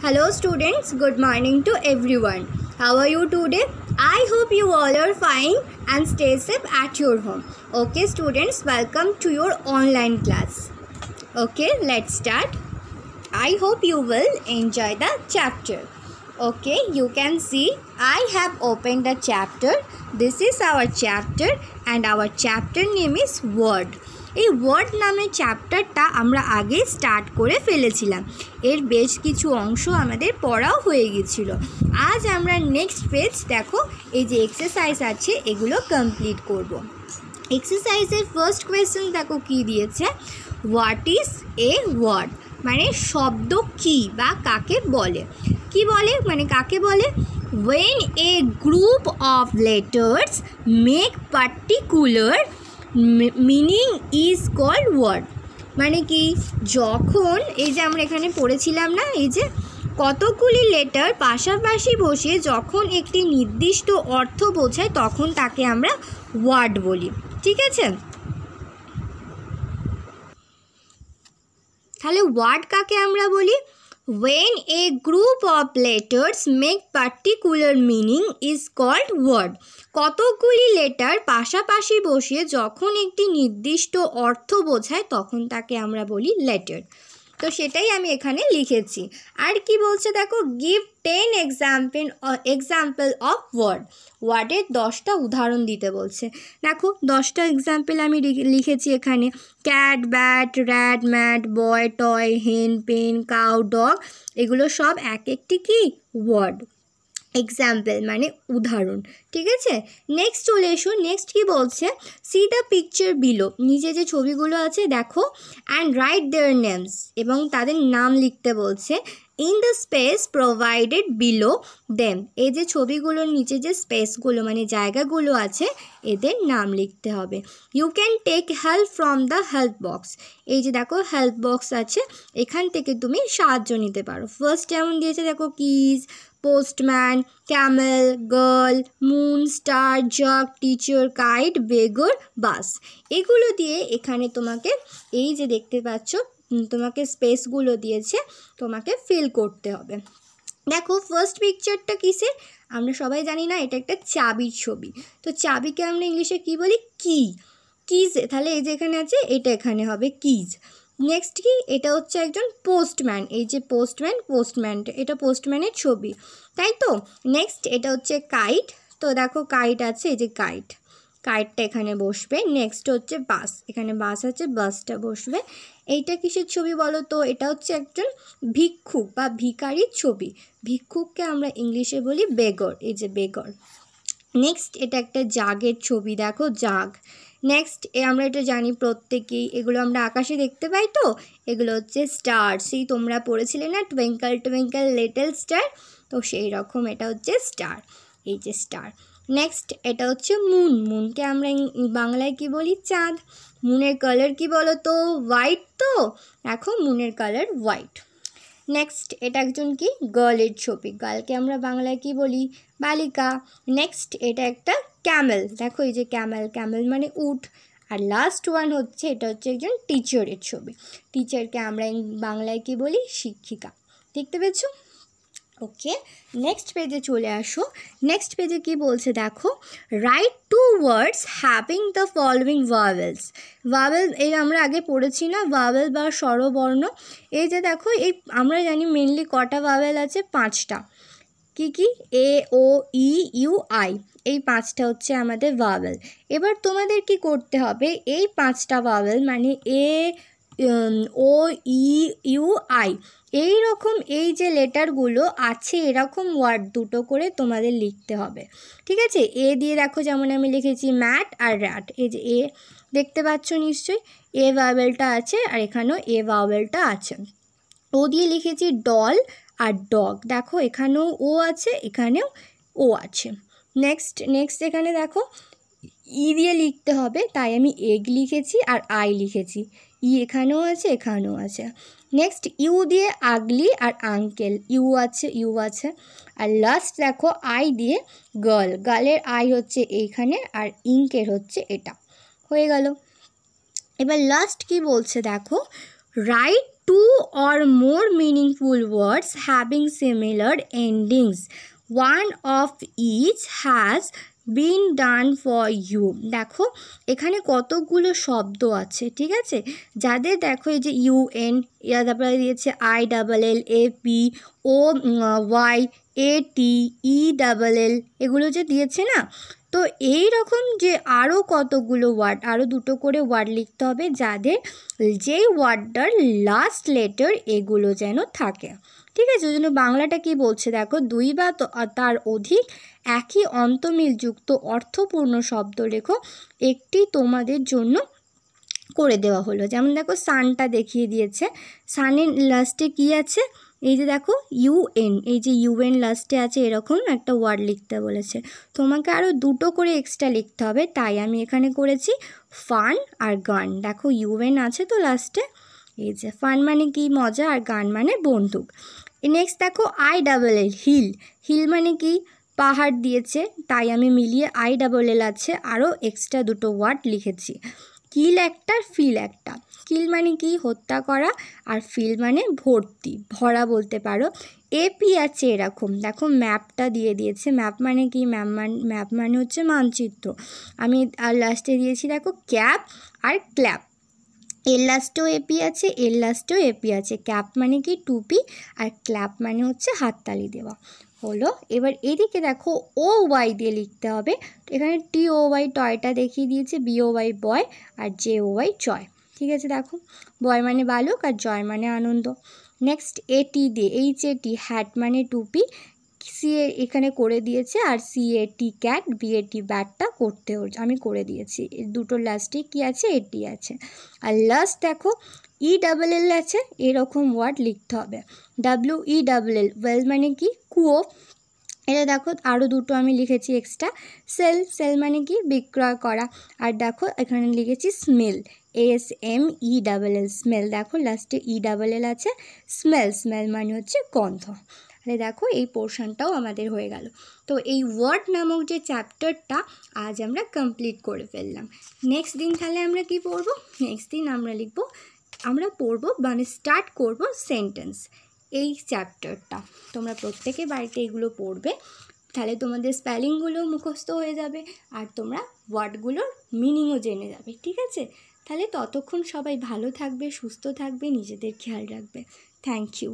Hello students, good morning to everyone. How are you today? I hope you all are fine and stay safe at your home. Okay students, welcome to your online class. Okay, let's start. I hope you will enjoy the chapter. Okay, you can see I have opened the chapter. This is our chapter and our chapter name is Word. এই word নামের চ্যাপ্টারটা আমরা আগে start করে ফেলেছিলাম এর বেশ কিছু অংশ আমাদের পড়াও হয়ে গেছিলো আজ আমরা নেক্সট পেজ দেখো এই যে এক্সারসাইজ আছে এগুলো কমপ্লিট করব। এক্সারসাইজের ফার্স্ট কোয়েশ্চেন দেখো কি দিয়েছে হোয়াট ইজ এ ওয়ার্ড মানে শব্দ কি বা কাকে বলে কি বলে মানে কাকে বলে when a group of letters make particular meaning is called word মানে কি যখন এই যে আমরা এখানে পড়েছিলাম না এই যে কতগুলি লেটার পাশাপাশি বসে যখন একটি নির্দিষ্ট অর্থ বোঝায় তখন তাকে আমরা ওয়ার্ড বলি ঠিক আছে তাহলে ওয়ার্ড কাকে আমরা বলি When a group of letters make particular meaning is called word. কতগুলি লেটার পাশাপাশি বসিয়ে যখন একটি নির্দিষ্ট অর্থ বোঝায় তখন তাকে আমরা বলি লেটার তো সেটাই আমি এখানে লিখেছি আর কি বলছে দেখো give ten example example of word ওয়ার্ডের দশটা উদাহরণ দিতে বলছে দেখো দশটা এক্সাম্পল আমি লিখেছি এখানে cat bat rat mat boy toy hen pen cow dog এগুলো সব এক একটি কি ওয়ার্ড এক্সাম্পল মানে উদাহরণ ঠিক আছে নেক্সট চলে এসো নেক্সট কী বলছে সি দ্য পিকচার বিলো নিচে যে ছবিগুলো আছে দেখো অ্যান্ড রাইট দেয়ার নেমস এবং তাদের নাম লিখতে বলছে in the space provided below them এই যে ছবিগুলোর নিচে যে স্পেসগুলো মানে জায়গাগুলো আছে এদের নাম লিখতে হবে you can take help from the help box এই যে দেখো হেল্প বক্স আছে এখান থেকে তুমি সাহায্য নিতে পারো ফার্স্ট যেমন দিয়েছে দেখো keys postman camel girl moon star jug teacher guide beggar bus এগুলো দিয়ে এখানে তোমাকে এই যে দেখতে পাচ্ছ তোমাকে স্পেসগুলো দিয়েছে তোমাকে ফিল করতে হবে দেখো ফার্স্ট পিকচারটা কিসের আমরা সবাই জানি না এটা একটা চাবির ছবি তো চাবিকে আমরা ইংলিশে কি বলি কি কিজ তাহলে এই যে এখানে আছে এটা এখানে হবে কিজ নেক্সট কি এটা হচ্ছে একজন পোস্টম্যান এই যে পোস্টম্যান পোস্টম্যান এটা পোস্টম্যানের ছবি তাই তো নেক্সট এটা হচ্ছে কাইট তো দেখো কাইট আছে এই যে কাইট কাইটটা এখানে বসবে নেক্সট হচ্ছে বাস এখানে বাস আছে বাসটা বসবে এইটা কিসের ছবি বলো তো এটা হচ্ছে একজন ভিক্ষুক বা ভিকারির ছবি ভিক্ষুককে আমরা ইংলিশে বলি বেগর এই যে বেগর নেক্সট এটা একটা জাগের ছবি দেখো জাগ নেক্সট এ আমরা এটা জানি প্রত্যেকেই এগুলো আমরা আকাশে দেখতে পাই তো এগুলো হচ্ছে স্টার সেই তোমরা পড়েছিলে না টুয়েঙ্কাল টুয়েঙ্কাল লিটল স্টার তো সেই রকম এটা হচ্ছে স্টার এই যে স্টার নেক্সট এটা হচ্ছে মুন মুনকে আমরা বাংলায় কি বলি চাঁদ মুনের কালার কি বলো তো হোয়াইট তো এখন মুনের কালার হোয়াইট নেক্সট এটা একজন কি গার্লের ছবি গার্লকে আমরা বাংলায় কি বলি বালিকা নেক্সট এটা একটা ক্যামেল দেখো এই যে ক্যামেল ক্যামেল মানে উট আর লাস্ট ওয়ান হচ্ছে এটা হচ্ছে একজন টিচারের ছবি টিচারকে আমরা বাংলায় কি বলি শিক্ষিকা দেখতে পেয়েছো ওকে নেক্সট পেজে চলে আসো নেক্সট পেজে কি বলছে দেখো রাইট টু ওয়ার্ডস হ্যাপিং দ্য ফলোয়িং ভাওয়েলস ভাওয়েল এই আমরা আগে পড়েছি না ভাওয়েল বা স্বরবর্ণ এই যে দেখো এই আমরা জানি মেনলি কটা ভাওয়েল আছে পাঁচটা কি কি এ ও ই ইউ আই এই পাঁচটা হচ্ছে আমাদের ভাওয়েল এবার তোমাদের কি করতে হবে এই পাঁচটা ভাওয়েল মানে এ ও ই ইউ আই এই রকম এই যে লেটারগুলো আছে এরকম ওয়ার্ড দুটো করে তোমাদের লিখতে হবে ঠিক আছে এ দিয়ে দেখো যেমন আমি লিখেছি ম্যাট আর র্যাট এই যে এ দেখতে পাচ্ছ নিশ্চয়ই এ ভাওয়েলটা আছে আর এখানেও এ ভাওয়েলটা আছে ও দিয়ে লিখেছি ডল আর ডগ দেখো এখানেও ও আছে এখানেও ও আছে নেক্সট নেক্সট এখানে দেখো ই দিয়ে লিখতে হবে তাই আমি এগ লিখেছি আর আই লিখেছি ই এখানেও আছে এখানেও আছে নেক্সট ইউ দিয়ে আগলি আর আঙ্কেল ইউ আছে ইউ আছে আর লাস্ট দেখো আই দিয়ে গার্ল গার্লের আই হচ্ছে এইখানে আর ইঙ্কের হচ্ছে এটা হয়ে গেল এবার লাস্ট কি বলছে দেখো write two or more meaningful words having similar endings one of each has been done for you দেখো এখানে কতগুলো শব্দ আছে ঠিক আছে যাদের দেখো এই যে ইউ এন তারপরে দিয়েছে I double L A P O Y A T E double L এগুলো যে দিয়েছে না তো এই রকম যে আরও কতগুলো ওয়ার্ড আরও দুটো করে ওয়ার্ড লিখতে হবে যাদের যেই ওয়ার্ডটার লাস্ট লেটার এগুলো যেন থাকে ঠিক আছে ওই জন্য বাংলাটা কি বলছে দেখো দুই বা তার অধিক একই অন্তমিলযুক্ত অর্থপূর্ণ শব্দ লেখো একটি তোমাদের জন্য করে দেওয়া হলো যেমন দেখো সানটা দেখিয়ে দিয়েছে সানের লাস্টে কি আছে এই যে দেখো ইউএন এই যে ইউএন লাস্টে আছে এরকম একটা ওয়ার্ড লিখতে বলেছে তোমাকে আরও দুটো করে এক্সট্রা লিখতে হবে তাই আমি এখানে করেছি ফান আর গান দেখো ইউএন আছে তো লাস্টে এই যে ফান মানে কি মজা আর গান মানে বন্দুক নেক্সট দেখো I double L hill hill মানে কি পাহাড় দিয়েছে তাই আমি মিলিয়ে আই ডাবল এল আছে আরও এক্সট্রা দুটো ওয়ার্ড লিখেছি কিল একটা ফিল একটা কিল মানে কি হত্যা করা আর ফিল মানে ভর্তি ভরা বলতে পারো এপি আছে এরকম দেখো ম্যাপটা দিয়ে দিয়েছে ম্যাপ মানে কি ম্যাপ মানে ম্যাপ মানে হচ্ছে মানচিত্র আমি আর লাস্টে দিয়েছি দেখো ক্যাপ আর ক্ল্যাপ এর লাস্টেও এপি আছে এর লাস্টেও এপি আছে ক্যাপ মানে কি টুপি আর ক্ল্যাপ মানে হচ্ছে হাততালি দেওয়া হলো এবার এদিকে দেখো ও ওয়াই দিয়ে লিখতে হবে এখানে টি ও ওয়াই টয়টা দেখিয়ে দিয়েছে বি ও ওয়াই বয় আর জে ও ওয়াই জয় ঠিক আছে দেখো বয় মানে বালক আর জয় মানে আনন্দ নেক্সট এটি দিয়ে এইচ এটি হ্যাট মানে টুপি সি এখানে করে দিয়েছে আর C A T cat B A T ব্যাটটা করতে আমি করে দিয়েছি দুটো লাস্টে কি আছে এটি আছে আর লাস্ট দেখো ই ডাবল এল আছে এরকম ওয়ার্ড লিখতে হবে W E double L well মানে কি কুয়ো এটা দেখো আরও দুটো আমি লিখেছি এক্সট্রা সেল সেল মানে কি বিক্রয় করা আর দেখো এখানে লিখেছি smell S M E double L smell দেখো লাস্টে ই ডাবল এল আছে স্মেল স্মেল মানে হচ্ছে গন্ধ তাহলে দেখো এই পোর্শনটাও আমাদের হয়ে গেল তো এই ওয়ার্ড নামক যে চ্যাপ্টারটা আজ আমরা কমপ্লিট করে ফেললাম নেক্সট দিন তাহলে আমরা কি পড়ব নেক্সট দিন আমরা লিখব আমরা পড়ব মানে স্টার্ট করব সেন্টেন্স এই চ্যাপ্টারটা তোমরা প্রত্যেকে বাড়িতে এগুলো পড়বে তাহলে তোমাদের স্পেলিংগুলো মুখস্থ হয়ে যাবে আর তোমরা ওয়ার্ডগুলোর মিনিংও জেনে যাবে ঠিক আছে তাহলে ততক্ষণ সবাই ভালো থাকবে সুস্থ থাকবে নিজেদের খেয়াল রাখবে থ্যাংক ইউ